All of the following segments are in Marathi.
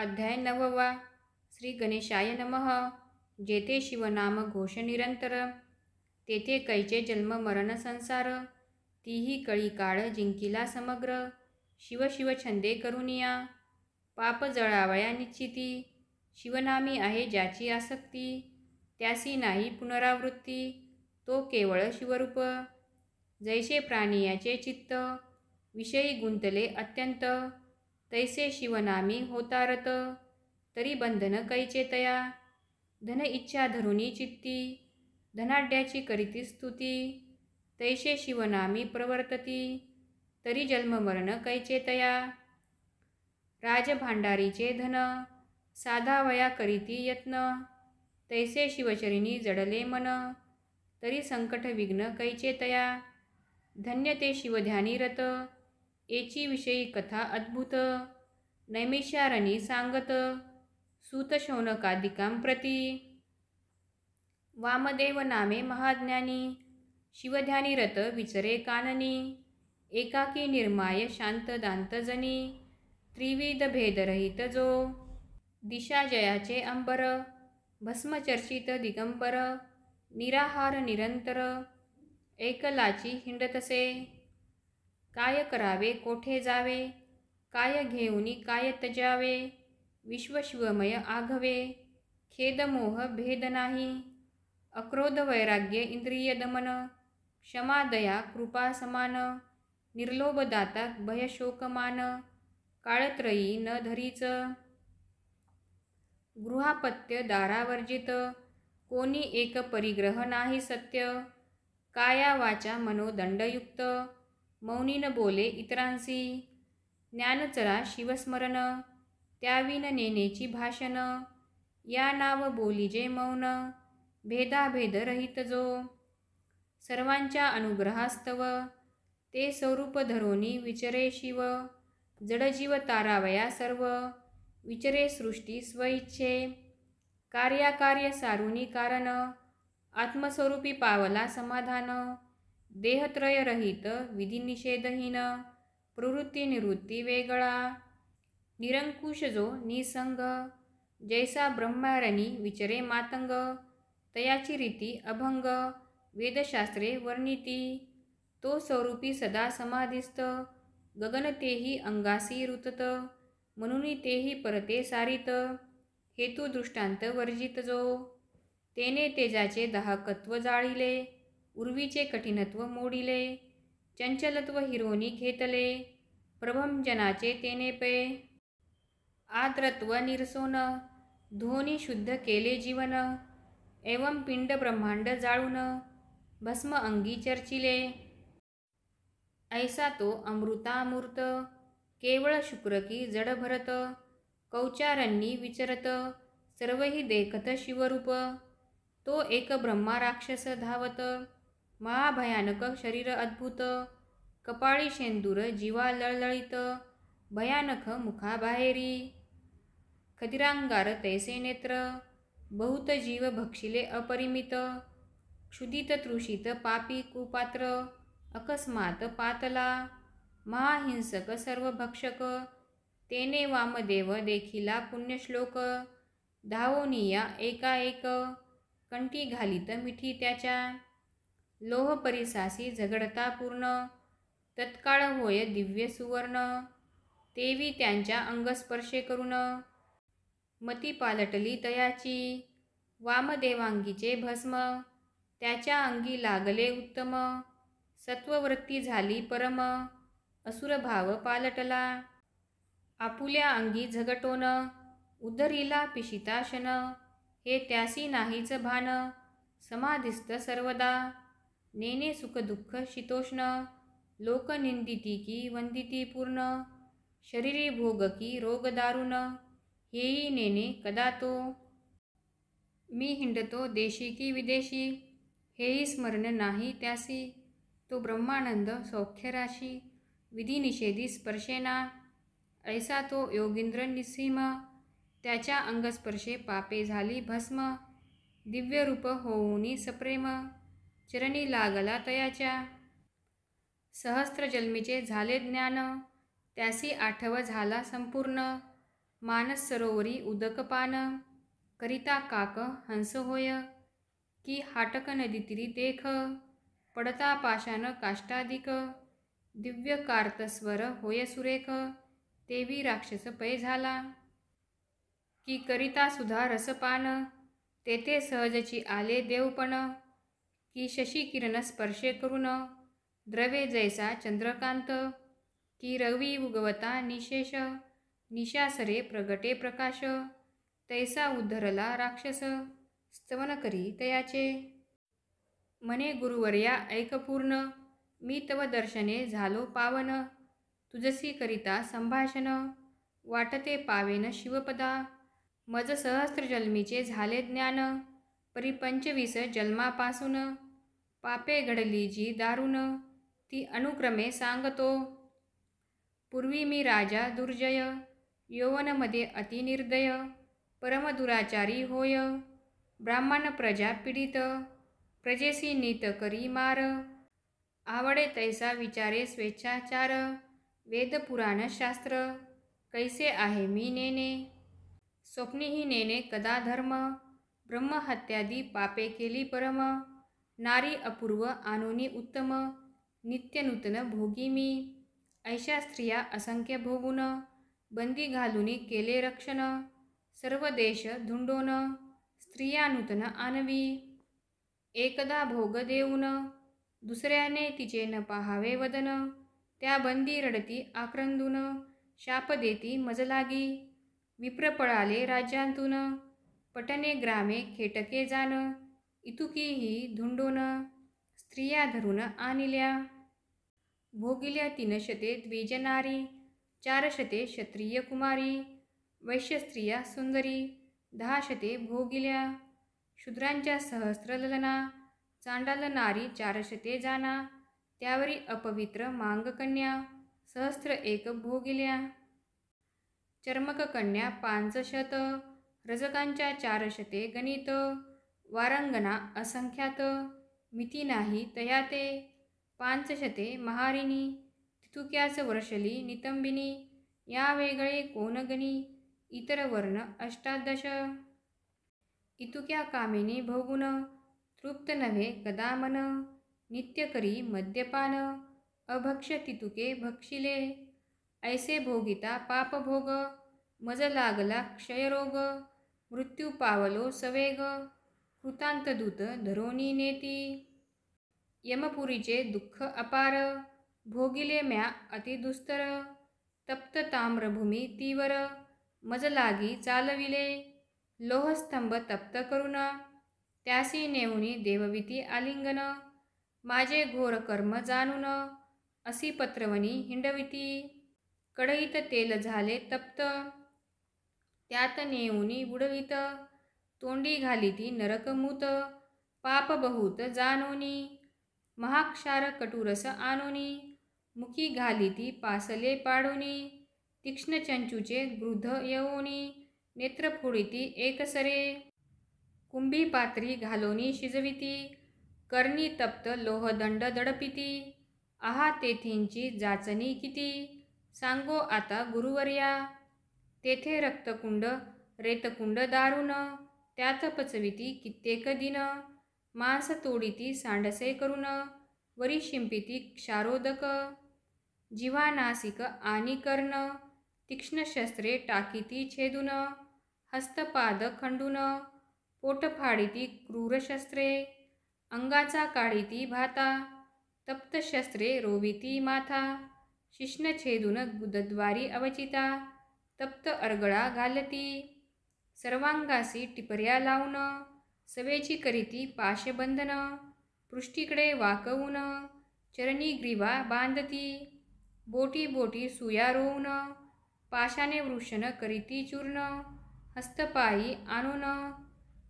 अध्याय नववा श्री गणेशाय नमः जेथे शिवनाम घोष निरंतर तेथे कैचे जन्म मरण संसार तीही कळी काळ जिंकिला समग्र शिव शिव छंदे करुनिया पाप जळावया निश्चिती शिवनामी आहे ज्याची आसक्ती त्यासी नाही पुनरावृत्ती तो केवळ शिवरूप जैसे प्राणी याचे चित्त विषयी गुंतले अत्यंत तैसे शिवनामी होतारत तरी बंधन कैचे तया धन इच्छा धरुणी चित्ती धनाढ्याची करीती स्तुती तैसे शिवनामी प्रवर्तती तरी जन्ममरण कैचे तया राजभांडारीचे धन साधावया करीती यत्न तैसे शिवचरिणी जडले मन तरी संकट विघ्न कैचे तया धन्य ते शिवध्यानी रत विषयी कथा अद्भुत नैमिषारणी सांगत सूतशौनकादिकां प्रती, वामदेव नामे महाज्ञानी रत विचरे काननी एकाकी निर्माय त्रिविध भेदरहित जो दिशा जयाचे अंबर भस्मचर्चित दिगंबर निराहार निरंतर एकलाची हिंडतसे काय करावे कोठे जावे काय घेऊनी काय तजावे विश्वशिवमय आघवे खेदमोह भेद नाही अक्रोध वैराग्य इंद्रिय दमन क्षमादया कृपा समान निर्लोभदाता भयशोकमान काळत्रयी न धरीच गृहापत्य दारावर्जित कोणी एक परिग्रह नाही सत्य काया वाचा मनोदंडयुक्त मौनीन बोले इतरांसी ज्ञानचरा शिवस्मरण त्याविन नेनेची भाषण या नाव बोली जे मौन रहित जो सर्वांच्या अनुग्रहास्तव ते स्वरूप धरोनी विचरे शिव जडजीव तारावया सर्व विचरे सृष्टी स्वइच्छे कार्याकार्य सारुणी कारण आत्मस्वरूपी पावला समाधान देहत्रयरहित विधिनिषेधहीन प्रवृत्तीनिवृत्ती वेगळा निरंकुश जो निसंग जैसा ब्रह्मारणी विचरे मातंग तयाची रीती अभंग वेदशास्त्रे वर्णिती तो स्वरूपी सदा समाधिस्त गगनतेही अंगासी रूतत, म्हणून तेही परते सारित हेतुदृष्टांत वर्जित जो तेने तेजाचे दहाकत्व जाळिले उर्वीचे कठीणत्व मोडिले चंचलत्व हिरोनी घेतले प्रभमजनाचे तेने पे आद्रत्व निरसोन धोनी शुद्ध केले जीवन एवं पिंड ब्रह्मांड जाळून भस्म अंगी चर्चिले ऐसा तो अमृतामूर्त केवळ शुक्र जड भरत कौचारांनी विचरत सर्वही देखत शिवरूप तो एक ब्रह्माराक्षस धावत महाभयानक शरीर अद्भुत कपाळी शेंदूर जीवा लळलळीत भयानक मुखाबाहेरी खदिरांगार तैसे नेत्र बहुत जीव भक्षिले अपरिमित क्षुदित तृषित पापी कुपात्र अकस्मात पातला महाहिंसक सर्व भक्षक तेने वामदेव देखिला पुण्यश्लोक धावोनिया एकाएक कंठी घालित मिठी त्याच्या लोह परिसासी झगडता तत्काळ होय दिव्य सुवर्ण तेवी त्यांच्या अंगस्पर्शे करून मती पालटली तयाची वामदेवांगीचे भस्म त्याच्या अंगी लागले उत्तम सत्ववृत्ती झाली परम असुरभाव पालटला आपुल्या अंगी झगटोन उदरीला पिशिताशन हे त्यासी नाहीच भान समाधिस्त सर्वदा नेने सुखदुःख शीतोष्ण लोकनिंदिती की वंदिती पूर्ण शरीरी भोग की रोग दारुण हेही नेने कदा तो मी हिंडतो देशी की विदेशी हेही स्मरण नाही त्यासी तो ब्रह्मानंद सौख्यराशी विधिनिषेधी स्पर्शेना ऐसा तो योगिंद्र निसीम त्याच्या अंगस्पर्शे पापे झाली भस्म दिव्यरूप होऊनी सप्रेम चरणी लागला तयाच्या सहस्त्रजन्मीचे झाले ज्ञान त्यासी आठव झाला संपूर्ण मानस सरोवरी उदक पान करिता काक हंस होय की हाटक नदीतिरी देख पडता पाशान काष्टाधिक दिव्य कार्तस्वर होय सुरेख तेवी राक्षस पै झाला की करिता सुधा रसपान तेथे सहजची आले देवपण की शशी किरण स्पर्शे करून द्रवे जैसा चंद्रकांत की रवी उगवता निशेष निशासरे प्रगटे प्रकाश तैसा उद्धरला राक्षस स्तवन करी तयाचे मने गुरुवर्या ऐकपूर्ण मी तव दर्शने झालो पावन तुझसी करिता संभाषण वाटते पावेन शिवपदा मज सहस्रजन्मीचे झाले ज्ञान परी पंचवीस जन्मापासून पापे घडली जी दारुन, ती अनुक्रमे सांगतो पूर्वी मी राजा दुर्जय यौवनमध्ये अतिनिर्दय परमदुराचारी होय ब्राह्मण प्रजा पीडित प्रजेसी नीत करी मार आवडे तैसा विचारे स्वेच्छाचार पुराण शास्त्र कैसे आहे मी नेने स्वप्नीही नेने कदा धर्म ब्रह्महत्यादी पापे केली परम नारी अपूर्व आनोनी उत्तम नित्यनूतन भोगी मी ऐशा स्त्रिया असंख्य भोगून बंदी घालूनी केले रक्षण सर्व देश धुंडोन स्त्रिया नूतन आनवी, एकदा भोग देऊन दुसऱ्याने तिचे न पाहावे वदन त्या बंदी रडती आक्रंदून शाप देती मजलागी पळाले राज्यांतून पटने ग्रामे खेटके इतुकी ही धुंडोन स्त्रिया धरून आणिल्या भोगिल्या तीन शते नारी चार शते क्षत्रिय कुमारी वैश्यस्त्रिया सुंदरी दहा शते भोगिल्या शूद्रांच्या सहस्रलना चांडाल नारी चार शते जाना त्यावरी अपवित्र मांगकन्या सहस्र एक भोगिल्या चर्मक चर्मककन्या शत रजकांच्या चारशते गणित वारंगना असंख्यात मिती नाही तया ते पाचशते महारिणी तितुक्याच वर्षली नितंबिनी या वेगळे कोणगणी इतर वर्ण अष्टादश इतुक्या कामिनी भोगुन, तृप्त नव्हे कदामन नित्यकरी मद्यपान अभक्ष तितुके भक्षिले ऐसे भोगिता पापभोग मज लागला क्षयरोग मृत्यू पावलो सवेग दूत धरोनी नेती यमपुरीचे दुःख अपार भोगिले म्या अतिदुस्तर तप्त ताम्रभूमी तीवर मजलागी चालविले लोहस्तंभ तप्त करुन, त्यासी नेऊनी देवविती आलिंगन माझे घोर कर्म जाणून असी पत्रवणी हिंडविती कढईत तेल झाले तप्त त्यात नेऊनी बुडवित तोंडी घालिती नरकमूत पाप बहुत जानोनी महाक्षार कटुरस आनोनी, मुखी घालिती पासले पाडोनी तीक्ष्ण चंचूचे गृध येऊनी नेत्र एकसरे कुंभी पात्री घालोनी शिजविती करणी तप्त लोहदंड दडपिती आहा तेथींची जाचणी किती सांगो आता गुरुवर्या तेथे रक्तकुंड रेतकुंड दारुण त्यात पचविती कित्येक दिन मांस तोडिती सांडसे करून वरी शिंपिती क्षारोदक जीवानासिक आणि कर्ण शस्त्रे टाकीती छेदून हस्तपाद खंडून पोटफाडिती क्रूरशस्त्रे अंगाचा काढिती भाता तप्तशस्त्रे रोविती माथा शिष्णछेदून गुदद्वारी अवचिता तप्त अरगळा घालती सर्वांगासी टिपऱ्या लावणं सवेची करीती पाशबंधन पृष्टीकडे वाकवून चरणी ग्रीवा बांधती बोटी बोटी सुया रोवून पाशाने वृषण करीती चूर्ण हस्तपायी आणून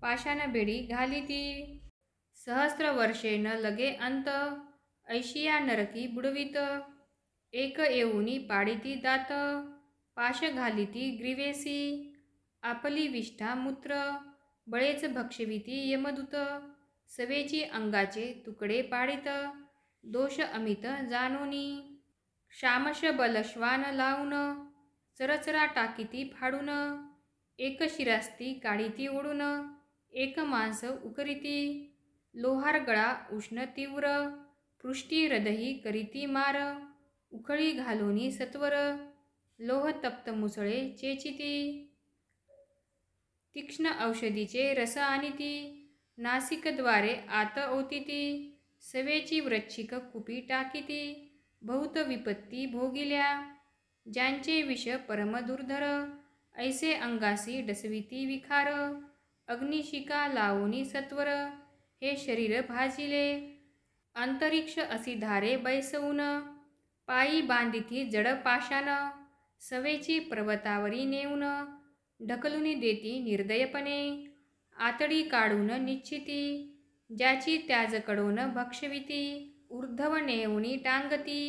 पाशान बेडी घालिती सहस्र न लगे अंत ऐशिया नरकी बुडवीत एक येऊनी पाडीती दात पाश घालिती ग्रीवेसी आपली विष्ठा मूत्र बळेच भक्षविती यमदूत सवेची अंगाचे तुकडे पाडित दोष अमित जानोनी, शामश बलश्वान लावून चरचरा टाकीती फाडून एक शिरास्ती काढीती ओढून एक मांस उकरीती लोहार गळा उष्ण तीव्र पृष्टी हृदयी करीती मार उखळी घालोनी सत्वर लोहतप्त मुसळे चेचिती तीक्ष्ण औषधीचे रस आणि ती नासिकद्वारे आत ती सवेची वृच्छिक कुपी टाकीती, बहुत विपत्ती भोगिल्या ज्यांचे विष परम दुर्धर, ऐसे अंगासी डसविती विखार अग्निशिका लावणी सत्वर हे शरीर भाजिले अंतरिक्ष असी धारे बैसवून पायी बांधिती जड पाशान सवेची पर्वतावरी नेऊन ढकलून देती निर्दयपणे आतडी काढून निश्चिती ज्याची त्याजकडून भक्षविती ऊर्धव नेऊणी टांगती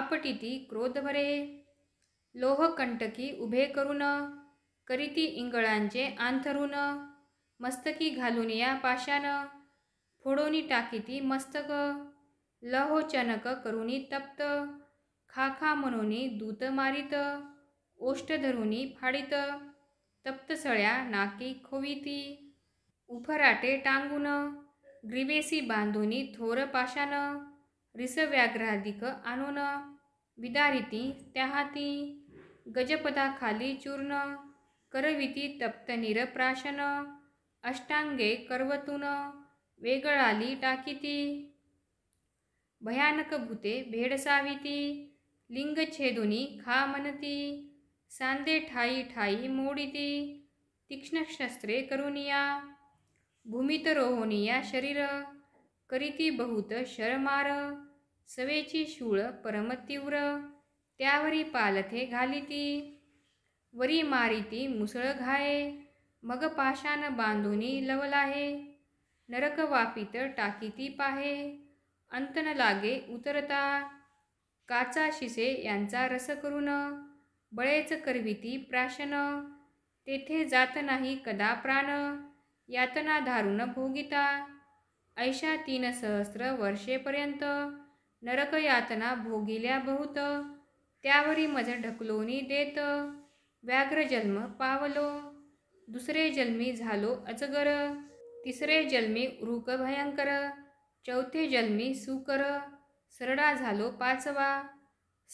आपटिती क्रोधभरे लोहकंटकी उभे करून करीती इंगळांचे आंथरून मस्तकी घालून या पाशान फोडोनी टाकीती मस्तक लहोचनक करुणी तप्त खाखा मनोनी दूत मारित ओष्ट धरुनी फाडित तप्तसळ्या नाकी खोविती उफराटे टांगून ग्रिवेसी बांधोनी थोर पाशान रिसव्याघ्राधिक आणून विदारिती त्याहाती गजपदाखाली चूर्ण करविती तप्त निरप्राशन अष्टांगे करवतून वेगळाली टाकिती भयानक भूते भेडसाविती लिंग छेदुनी खा मनती सांदे ठाई ठाई मोडिती तीक्ष्णशस्त्रे करुनिया भूमित रोहोनिया शरीर करीती बहुत शरमार सवेची शूळ परमतीव्र त्यावरी पालथे घालिती वरी मारिती मुसळ घाये मग पाषाण बांधुनी लवलाहे नरक वापित टाकीती पाहे अंतन लागे उतरता काचा शिसे यांचा रस करून बळेच करविती प्राशन तेथे जात नाही कदा प्राण यातना धारून भोगिता ऐशा तीन सहस्र वर्षेपर्यंत नरक यातना भोगिल्या बहुत त्यावरी मज ढकलोनी देत व्याघ्र जन्म पावलो दुसरे जन्मी झालो अजगर तिसरे जन्मी उरुक भयंकर चौथे जन्मी सुकर सरडा झालो पाचवा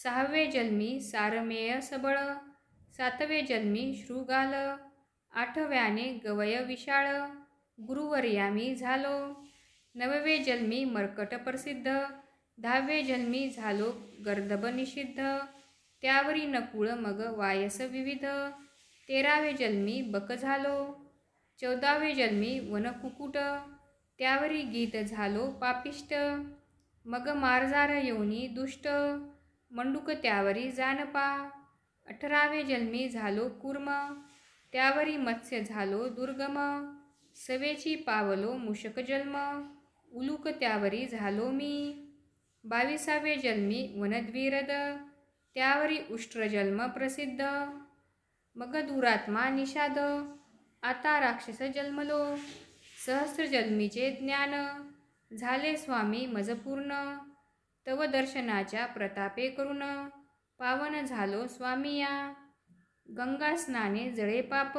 सहावे जन्मी सारमेय सबळ सातवे जन्मी शृगाल आठव्याने गवय विशाळ गुरुवर्यामी झालो नववे जन्मी मर्कट प्रसिद्ध दहावे जन्मी झालो गर्दभ निषिद्ध त्यावरी नकुळ मग वायस विविध तेरावे जन्मी बक झालो चौदावे जन्मी वनकुकुट त्यावरी गीत झालो पापिष्ट मग मारजार योनी दुष्ट मंडुक त्यावरी जानपा अठरावे जन्मी झालो कुर्म त्यावरी मत्स्य झालो दुर्गम सवेची पावलो मुषक जन्म उलूक त्यावरी झालो मी बावीसावे जन्मी वनद्विरद त्यावरी उष्ट्रजन्म प्रसिद्ध मग दुरात्मा निषाद आता राक्षस जन्मलो सहस्रजन्मीचे ज्ञान झाले स्वामी मजपूर्ण, तव दर्शनाच्या प्रतापे करून पावन झालो स्वामी या गंगास्नाने जळे पाप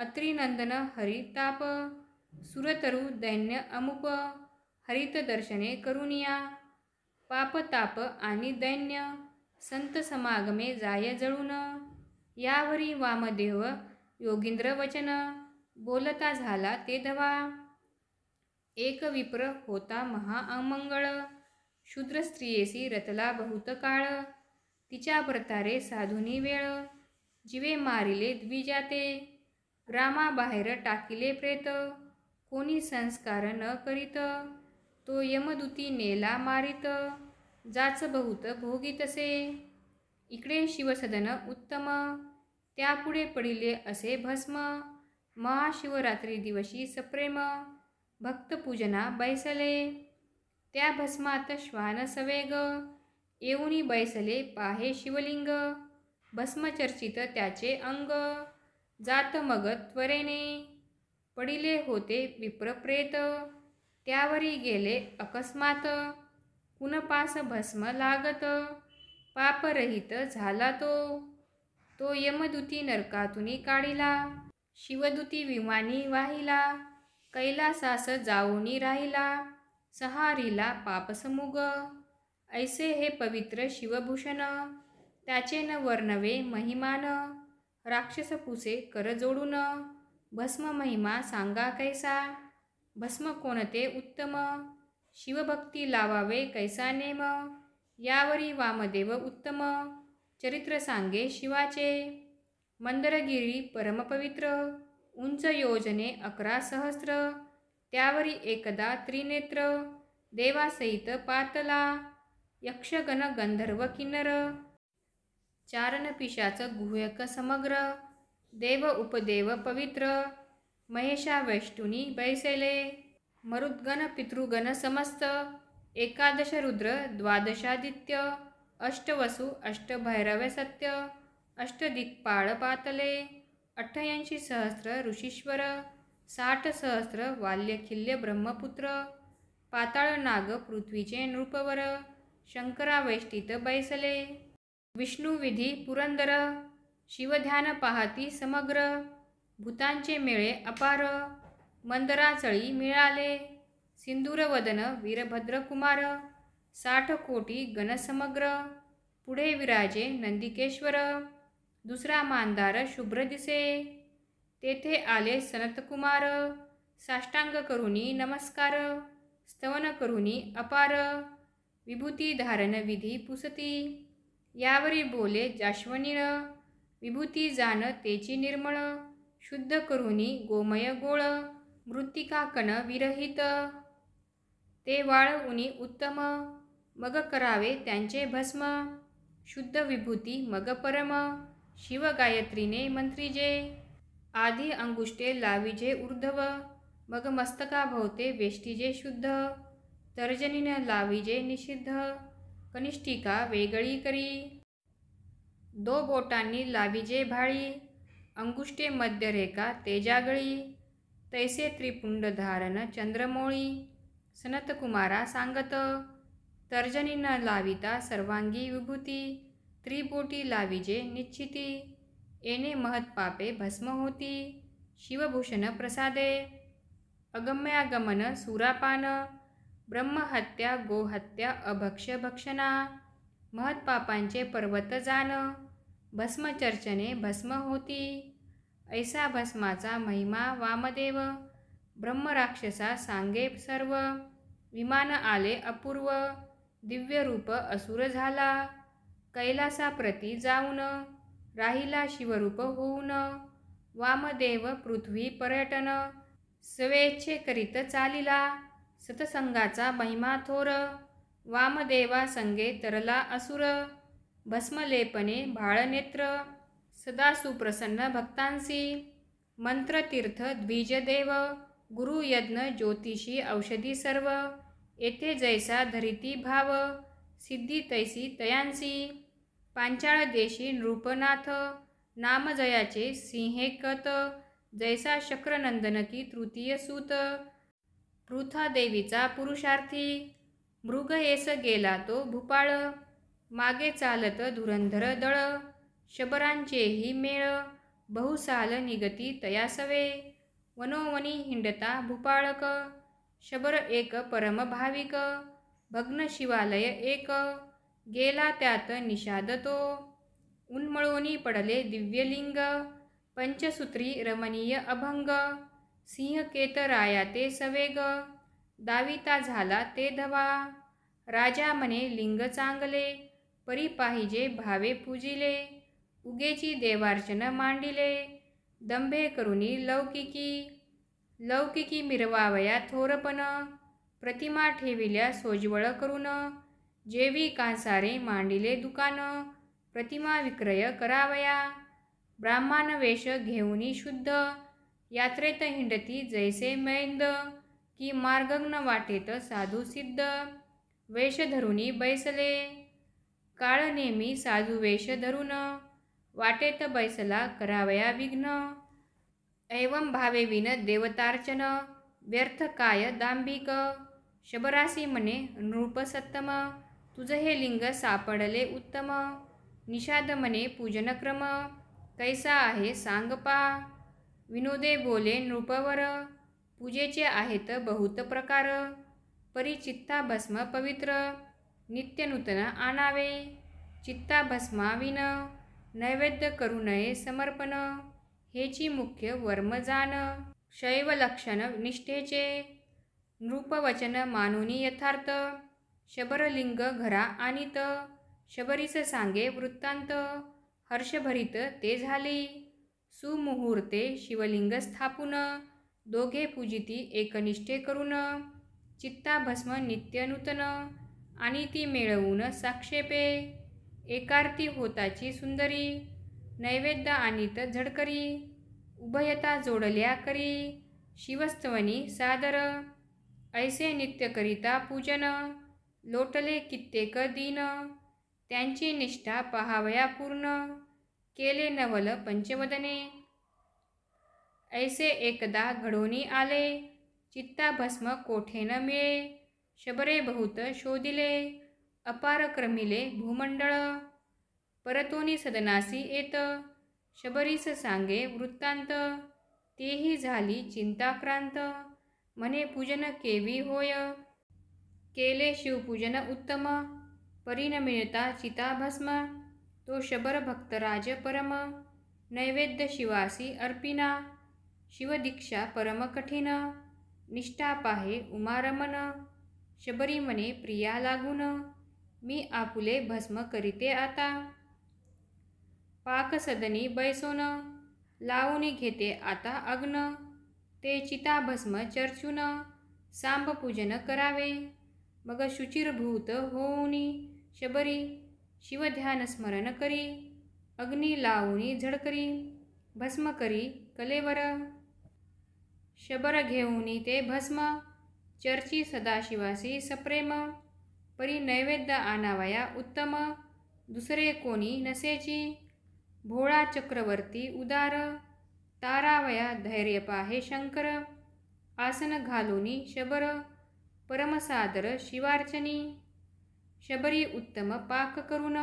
अत्रिनंदन हरिताप सुरतरु दैन्य अमुप हरितदर्शने करुनिया पापताप आणि दैन्य संत समागमे जाय जळून यावरी वामदेव योगिंद्र वचन बोलता झाला ते दवा एक विप्र होता महाअमंगळ शूद्र स्त्रियेसी रतला बहुत काळ तिच्या प्रतारे साधुनी वेळ जिवे मारिले द्विजाते बाहेर टाकिले प्रेत कोणी संस्कार न करीत तो यमदूती नेला मारित जाच बहुत असे इकडे शिवसदन उत्तम त्यापुढे पडिले असे भस्म महाशिवरात्री दिवशी सप्रेम भक्तपूजना बैसले त्या भस्मात श्वान सवेग येऊनी बैसले पाहे शिवलिंग भस्मचर्चित त्याचे अंग जात मग त्वरेने पडिले होते विप्रप्रेत त्यावरी गेले अकस्मात कुणपास भस्म लागत पापरहित झाला तो तो यमदूती नरकातून काढिला शिवदूती विमानी वाहिला कैलासास जाऊनी राहिला सहारीला पापसमुग ऐसे हे पवित्र शिवभूषण त्याचे न वर्णवे महिमान राक्षसपुसे कर जोडून भस्म महिमा सांगा कैसा भस्म कोणते उत्तम शिवभक्ती लावावे कैसा नेम यावरी वामदेव उत्तम चरित्र सांगे शिवाचे मंदरगिरी परमपवित्र उंच योजने अकरा सहस्र त्यावरी एकदा त्रिनेत्र देवासहित पातला यक्षगण गंधर्व किन्नर चारण पिशाचं गुह्यक समग्र देव उपदेव पवित्र महेशा वैष्टुनी बैसेले मरुद्गण पितृगण समस्त एकादश रुद्र द्वादशादित्य अष्टवसु अष्टभैरव सत्य अष्टदिक्पाळ पातले अठ्ठ्याऐंशी सहस्र ऋषीश्वर साठ सहस्र वाल्यखिल्य ब्रह्मपुत्र पाताळ नाग पृथ्वीचे नृपवर शंकरावैष्टीत बैसले विष्णुविधी पुरंदर शिवध्यान पाहती समग्र भूतांचे मेळे अपार मंदराचळी मिळाले सिंदूरवदन वीरभद्रकुमार साठ कोटी गणसमग्र पुढे विराजे नंदिकेश्वर दुसरा मानदार शुभ्र दिसे तेथे आले सनतकुमार साष्टांग करुणी नमस्कार स्तवन करुणी अपार विभूती धारण विधी पुसती यावरी बोले जाश्वनीळ विभूती जान तेची निर्मळ शुद्ध करुणी गोमय गोळ मृतिकाकन विरहित ते वाळ उनी उत्तम मग करावे त्यांचे भस्म शुद्ध विभूती मग परम शिवगायत्रीने मंत्रीजे आधी अंगुष्टे लाविजे ऊर्धव मग मस्तकाभोवते वेष्टीजे शुद्ध तर्जनीन लाविजे निषिद्ध कनिष्ठिका वेगळी करी दो बोटांनी लाविजे भाळी अंगुष्टे मध्यरेखा तेजागळी तैसे त्रिपुंड धारण चंद्रमोळी सनतकुमारा सांगत तर्जनीन लाविता सर्वांगी विभूती त्रिपोटी लाविजे निश्चिती येणे महत्पापे भस्म होती शिवभूषण प्रसादे अगम्यागमन सुरापान ब्रह्महत्या गोहत्या अभक्ष भक्षणा महत्पापांचे पर्वत जाण भस्मचर्चने भस्म होती ऐसा भस्माचा महिमा वामदेव ब्रह्मराक्षसा सांगे सर्व विमान आले अपूर्व दिव्यरूप असुर झाला कैलासाप्रती जाऊन राहिला शिवरूप होऊन वामदेव पृथ्वी पर्यटन स्वेच्छे करीत चालिला सतसंगाचा महिमा थोर वामदेवा संगे तरला असुर भस्मलेपने बाळनेत्र सदा सुप्रसन्न भक्तांसी मंत्रतीर्थ द्विजदेव गुरुयज्ञ ज्योतिषी औषधी सर्व येथे जैसा धरिती भाव सिद्धी तैसी तयांसी पांचाळ देशी नृपनाथ नामजयाचे सिंहेकत जैसा शक्रनंदनकी तृतीय सूत पृथा देवीचा पुरुषार्थी मृग येस गेला तो भूपाळ मागे चालत धुरंधर दळ शबरांचेही मेळ बहुसाल निगती तयासवे वनोवनी हिंडता भूपाळक शबर एक परमभाविक भग्न शिवालय एक गेला त्यात निषाद तो उन्मळोनी पडले दिव्यलिंग पंचसूत्री रमणीय अभंग राया ते सवेग दाविता झाला ते धवा राजा मने लिंग चांगले परी पाहिजे भावे पूजिले उगेची देवार्चन मांडिले दंभे करुणी लौकिकी लौकिकी मिरवावया थोरपण प्रतिमा ठेविल्या सोजवळ करून जेवी कांसारे मांडिले दुकान प्रतिमा विक्रय करावया ब्राह्मण वेश घेऊनी शुद्ध यात्रेत हिंडती जैसे मैंद की मार्गग्न वाटेत साधू सिद्ध वेश धरुनी बैसले काळ नेहमी साधू वेश धरून वाटेत बैसला करावया विघ्न एवं भावे विन देवतार्चन व्यर्थ काय दांभिक शबरासी म्हणे नृपसत्तम तुझं हे लिंग सापडले उत्तम निषाद म्हणे पूजनक्रम कैसा आहे सांग पा विनोदे बोले नृपवर पूजेचे आहेत बहुत प्रकार परिचित्ता भस्म पवित्र नित्यनूतन आणावे चित्ता विन नैवेद्य करू नये समर्पण हेची मुख्य वर्म शैव लक्षण निष्ठेचे नृपवचन मानुनी यथार्थ शबरलिंग घरा आणित शबरीस सांगे वृत्तांत हर्षभरित ते झाले सुमुहूर्ते शिवलिंग स्थापून दोघे पूजिती एकनिष्ठे करून चित्ताभस्म नित्यनूतन आणि ती मिळवून साक्षेपे एकार्ती होताची सुंदरी नैवेद्य आणित झडकरी उभयता जोडल्या करी शिवस्तवनी सादर ऐसे नित्य करिता पूजन लोटले कित्येक दिन त्यांची निष्ठा पहावया पूर्ण केले नवल पंचवदने ऐसे एकदा घडोनी आले चित्ता भस्म कोठे न मिळे शबरे बहुत शोधिले अपार क्रमिले भूमंडळ परतोनी सदनासी येत शबरीस सांगे वृत्तांत तेही झाली चिंताक्रांत मने पूजन केवी होय केले शिवपूजन उत्तम परिणिळता चिता भस्म तो शबर राज परम नैवेद्य शिवासी अर्पिना शिवदिक्षा परम कठिन, निष्ठा पाहे उमारमन शबरी मने प्रिया लागून मी आपुले भस्म करीते आता पाक सदनी बैसोन लावून घेते आता अग्न ते चिता चिताभस्म चर्चून सांबपूजन करावे मग शुचिरभूत होऊनी शबरी शिवध्यान स्मरण करी अग्नी लावणी झडकरी भस्म करी कलेवर शबर घेऊनी ते भस्म चर्ची सदाशिवासी सप्रेम परी नैवेद्य आणावया उत्तम दुसरे कोणी नसेची भोळा चक्रवर्ती उदार तारावया धैर्य पाहे शंकर आसन घालुनी शबर परमसादर शिवार्चनी शबरी उत्तम पाक करून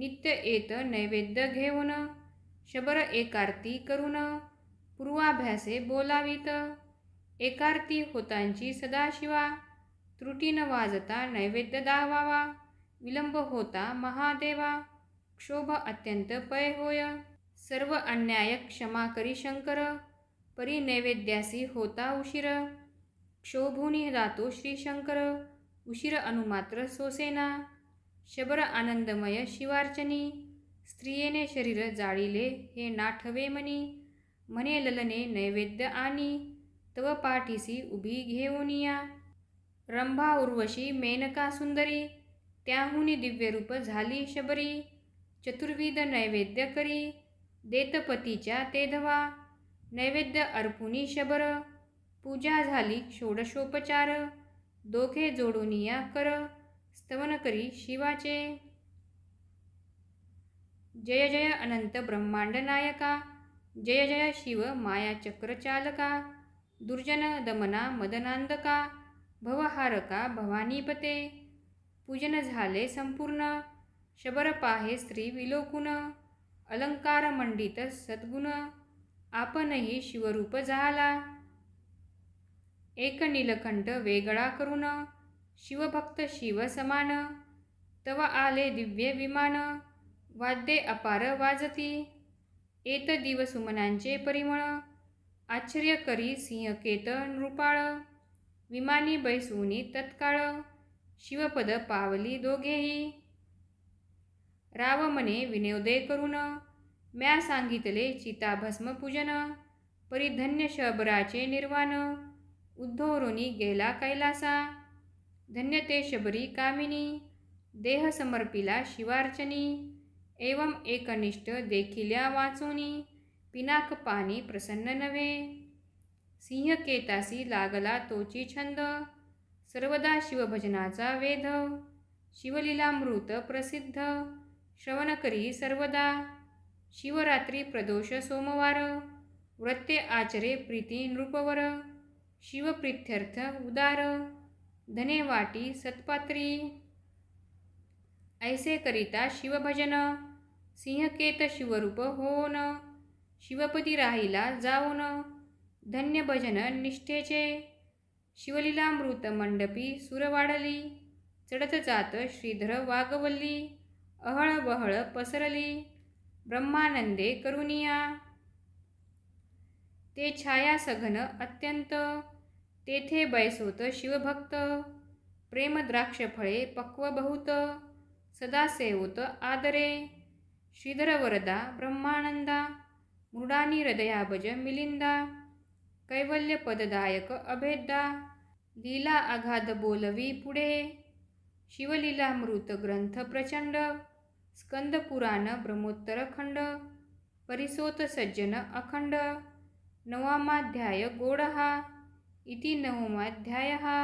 नित्य एत नैवेद्य घेऊन शबर एकार्ती करून पूर्वाभ्यासे बोलावीत एकार्ती होतांची सदाशिवा त्रुटी न वाजता नैवेद्य दावावा विलंब होता महादेवा क्षोभ अत्यंत पय होय सर्व अन्याय क्षमा करी शंकर परी होता उशीर क्षोभुनी दातो शंकर, उशीर अनुमात्र सोसेना शबर आनंदमय शिवार्चनी स्त्रियेने शरीर जाळीले हे नाठवे मनी मने ललने नैवेद्य आनी, तव पाठीसी उभी घेऊनिया रंभा उर्वशी मेनका सुंदरी त्याहून दिव्यरूप झाली शबरी चतुर्विध नैवेद्य करी देतपतीच्या तेधवा, धवा नैवेद्य अर्पुनी शबर पूजा झाली षोडशोपचार दोघे जोडून कर स्तवन करी शिवाचे जय जय अनंत ब्रह्मांड नायका जय जय शिव माया चक्रचालका दुर्जन दमना मदनांदका भवहारका भवानीपते पूजन झाले संपूर्ण शबर पाहे स्त्री विलोकुन अलंकार मंडित सद्गुण आपणही शिवरूप झाला एक नीलकंठ वेगळा करून शिवभक्त शिव समान तव आले दिव्य विमान वाद्ये अपार वाजती एत दिवसुमनांचे परिमळ आश्चर्य करी सिंहकेत नृपाळ विमानी बैसूनी तत्काळ शिवपद पावली दोघेही राव म्हणे करून म्या सांगितले चिताभस्मपूजन परिधन्य शबराचे निर्वाण उद्धोरुनी गेला कैलासा धन्य ते शबरी कामिनी देह समर्पिला शिवार्चनी एवं एकनिष्ठ देखिल्या वाचोनी पिनाक पाणी प्रसन्न नवे, सिंह केतासी लागला तोची छंद सर्वदा शिवभजनाचा वेध शिवलीलामृत प्रसिद्ध श्रवण करी सर्वदा शिवरात्री प्रदोष सोमवार व्रते आचरे प्रीती नृपवर शिवप्रीत्यर्थ उदार धने वाटी सत्पात्री ऐसे करिता शिवभजन सिंहकेत शिवरूप होन शिवपती राहिला जाऊन धन्य भजन निष्ठेचे मृत मंडपी सुरवाडली चढत जात श्रीधर वागवल्ली अहळबहळ पसरली ब्रह्मानंदे करुनिया ते छाया सघन अत्यंत तेथे बैसोत शिवभक्त प्रेम द्राक्षफळे पक्व पक्वबहुत सदा सेवत आदरे वरदा ब्रह्मानंदा मृडानी हृदयाभज मिलिंदा कैवल्यपददायक अभेदा लीला आघाद बोलवी पुढे शिवलीलामृत ग्रंथ प्रचंड स्कंदपुराण ब्रह्मोत्तर खंड परिसोत सज्जन अखंड नवमाध्याय गोडः इति हा,